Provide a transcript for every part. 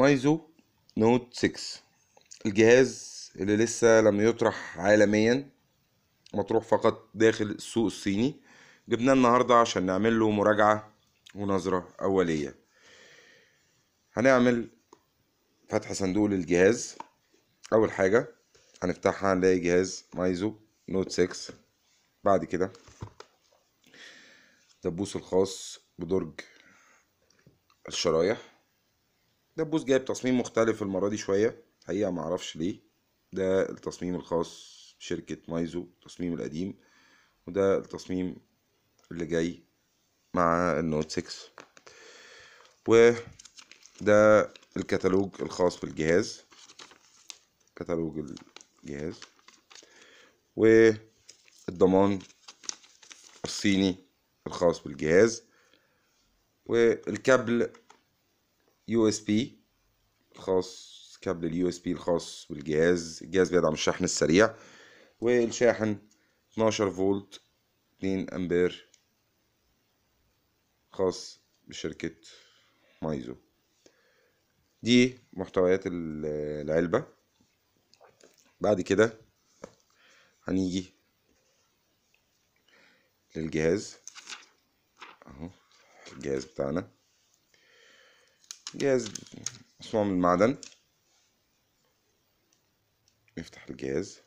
مايزو نوت 6 الجهاز اللي لسه لم يطرح عالميا مطروح فقط داخل السوق الصيني جبناه النهارده عشان نعمل له مراجعه ونظره اوليه هنعمل فتح صندوق للجهاز اول حاجه هنفتحها هنلاقي جهاز مايزو نوت 6 بعد كده دبوس الخاص بدرج الشرايح دبوس جايب تصميم مختلف المرة دي شوية حقيقة معرفش ليه ده التصميم الخاص بشركة مايزو التصميم القديم وده التصميم اللي جاي مع النوت 6 وده الكتالوج الخاص بالجهاز كتالوج الجهاز والضمان الصيني الخاص بالجهاز والكابل يو اس بي الخاص كابل اليو اس بي الخاص بالجهاز الجهاز بيدعم الشحن السريع والشاحن 12 فولت 2 امبير خاص بشركة مايزو دي محتويات العلبة بعد كده هنيجي للجهاز اهو الجهاز بتاعنا جهاز مصنوع من المعدن نفتح الجهاز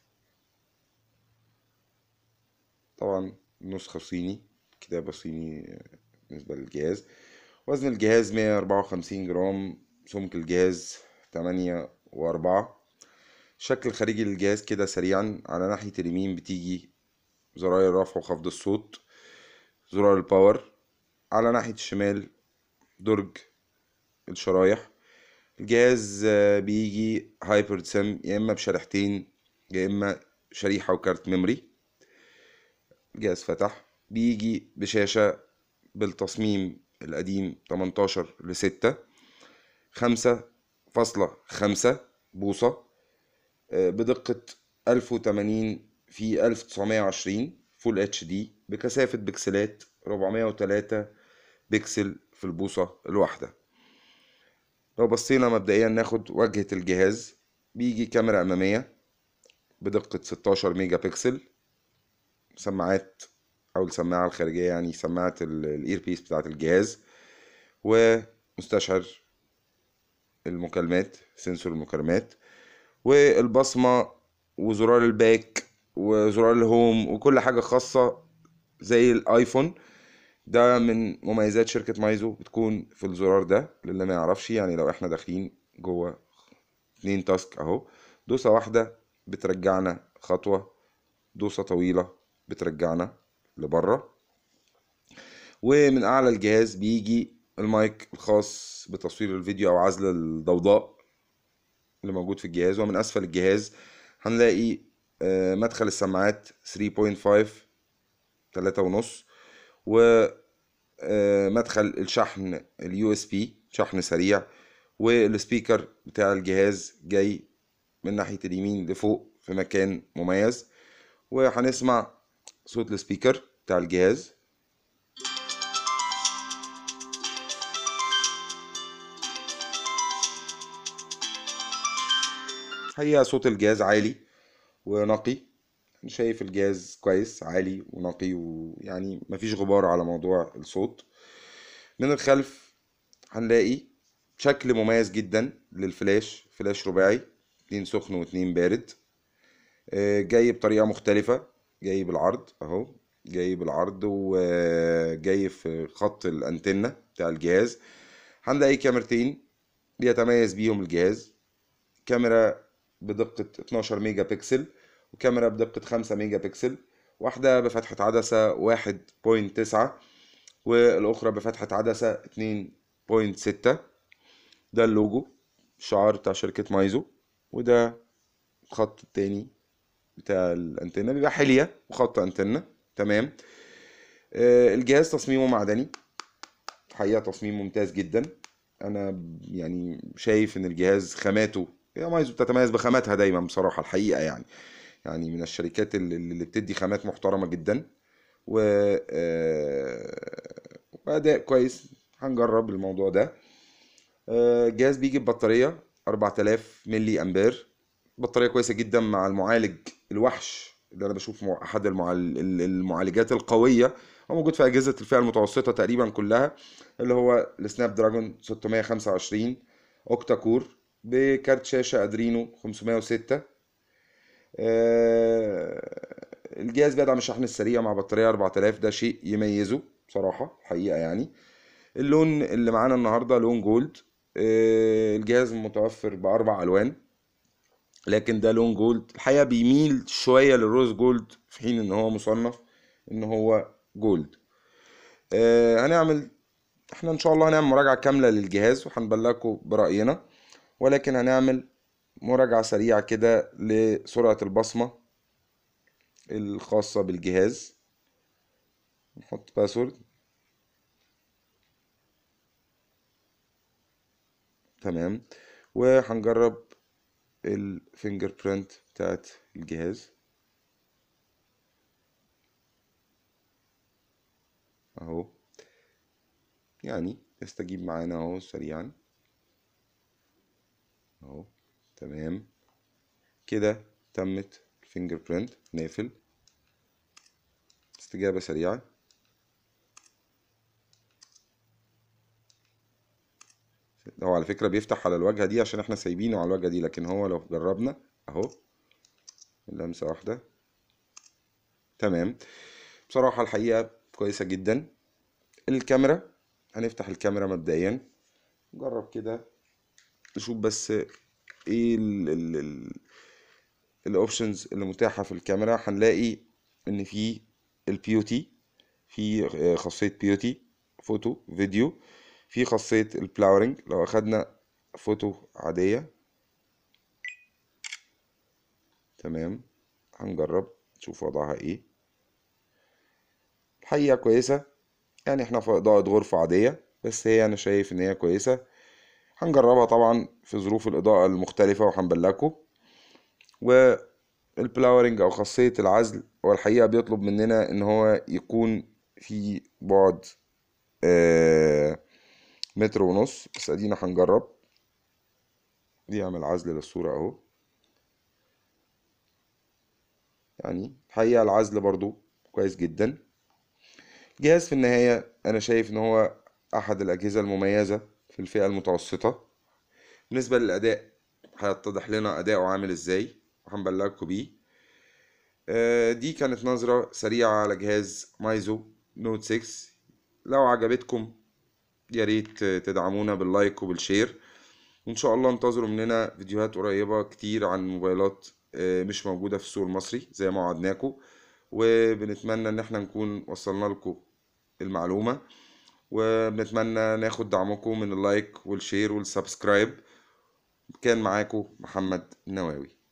طبعا نسخة صيني كتابة صيني بالنسبة للجهاز وزن الجهاز مية أربعة وخمسين جرام سمك الجهاز تمانية وأربعة الشكل الخارجي للجهاز كده سريعا على ناحية اليمين بتيجي زراير رفع وخفض الصوت زرار الباور على ناحية الشمال درج الشرايح الجهاز آه، بيجي هايبر سم يا اما بشريحتين يا اما شريحة وكارت ميموري الجهاز فتح بيجي بشاشة بالتصميم القديم 18 ل 6 خمسة فاصلة خمسة بوصة آه، بدقة 1080 في 1920 فول اتش دي بكثافة بكسلات 403 بكسل في البوصة الواحدة لو بصينا مبدئيا ناخد واجهة الجهاز بيجي كاميرا أمامية بدقة 16 ميجا بكسل سماعات أو السماعة الخارجية يعني سماعة الإير بيس بتاعة الجهاز ومستشعر المكالمات سنسور المكالمات والبصمة وزرار الباك وزرار الهوم وكل حاجة خاصة زي الآيفون ده من مميزات شركة مايزو بتكون في الزرار ده للي ما يعرفش يعني لو احنا داخلين جوه اتنين تاسك اهو دوسة واحدة بترجعنا خطوة دوسة طويلة بترجعنا لبره ومن اعلى الجهاز بيجي المايك الخاص بتصوير الفيديو او عزل الضوضاء اللي موجود في الجهاز ومن اسفل الجهاز هنلاقي آه، مدخل السماعات 3.5 3.5 ومدخل آه، الشحن اليو اس بي شحن سريع والسبيكر بتاع الجهاز جاي من ناحية اليمين لفوق في مكان مميز وهنسمع صوت السبيكر بتاع الجهاز هي صوت الجهاز عالي ونقي شايف الجهاز كويس عالي ونقي ويعني مفيش غبار على موضوع الصوت من الخلف هنلاقي شكل مميز جدا للفلاش فلاش رباعي اتنين سخن واتنين بارد آه، جاي بطريقة مختلفة جاي بالعرض اهو جاي بالعرض وجاي في خط الانتنة بتاع الجهاز هنلاقي كاميرتين بيتميز بيهم الجهاز كاميرا بدقة 12 ميجا بكسل وكاميرا بدقة 5 ميجا بكسل واحدة بفتحة عدسة 1.9 والأخرى بفتحة عدسة 2.6 ده اللوجو الشعار بتاع شركة مايزو وده الخط التاني بتاع الانتنة بيبقى حلية وخط انتنة تمام آه، الجهاز تصميمه معدني الحقيقة تصميم ممتاز جدا انا يعني شايف ان الجهاز خاماته هي مايزو بتتميز بخاماتها دايما بصراحة الحقيقة يعني يعني من الشركات اللي بتدي خامات محترمه جدا و واداء آه، كويس هنجرب الموضوع ده آه، جهاز بيجي ببطاريه 4000 ملي امبير بطاريه كويسه جدا مع المعالج الوحش اللي انا بشوف احد المعالجات القويه هو موجود في اجهزه الفئه المتوسطه تقريبا كلها اللي هو السناب دراجون 625 اوكتا كور بكارت شاشه ادرينو 506 آه، الجهاز بيدعم الشحن السريع مع بطارية 4000 ده شيء يميزه بصراحة حقيقة يعني اللون اللي معانا النهاردة لون جولد آه، الجهاز متوفر بأربع ألوان لكن ده لون جولد الحقيقة بيميل شوية للروز جولد في حين ان هو مصنف ان هو جولد آه، هنعمل احنا ان شاء الله هنعمل مراجعة كاملة للجهاز وهنبلغكم برأينا ولكن هنعمل مراجعة سريعة كده لسرعة البصمة الخاصة بالجهاز نحط باسورد تمام وهنجرب الفينجر برينت بتاعت الجهاز اهو يعني يستجيب معانا اهو سريعا اهو تمام كده تمت الفينجر برينت نافل استجابة سريعة هو على فكرة بيفتح على الواجهة دي عشان احنا سايبينه على الواجهة دي لكن هو لو جربنا اهو لمسة واحدة تمام بصراحة الحقيقة كويسة جدا الكاميرا هنفتح الكاميرا مبدئيا نجرب كده نشوف بس ايه الاوبشنز اللي متاحه في الكاميرا هنلاقي ان في البيوتي في خاصيه بيوتي فوتو فيديو في خاصيه البلاورنج لو اخدنا فوتو عاديه تمام هنجرب نشوف وضعها ايه الحقيقه كويسه يعني احنا في اضاءه غرفه عاديه بس هي انا شايف ان هي كويسه هنجربها طبعا في ظروف الإضاءة المختلفة وهنبلغكم والبلاورنج أو خاصية العزل هو الحقيقة بيطلب مننا إن هو يكون في بعد آه، متر ونص بس ادينا هنجرب دي عمل عزل للصورة اهو يعني الحقيقة العزل برضو كويس جدا جهاز في النهاية انا شايف ان هو احد الاجهزة المميزة في الفئة المتوسطة بالنسبة للأداء هيتضح لنا أداؤه عامل إزاي وهنبلغكم بيه آه، دي كانت نظرة سريعة على جهاز مايزو نوت 6 لو عجبتكم يا ريت تدعمونا باللايك وبالشير وإن شاء الله انتظروا مننا فيديوهات قريبة كتير عن موبايلات آه، مش موجودة في السوق المصري زي ما وعدناكم وبنتمنى إن احنا نكون وصلنا لكم المعلومة وبنتمنى ناخد دعمكم من اللايك والشير والسبسكرايب كان معاكم محمد النواوي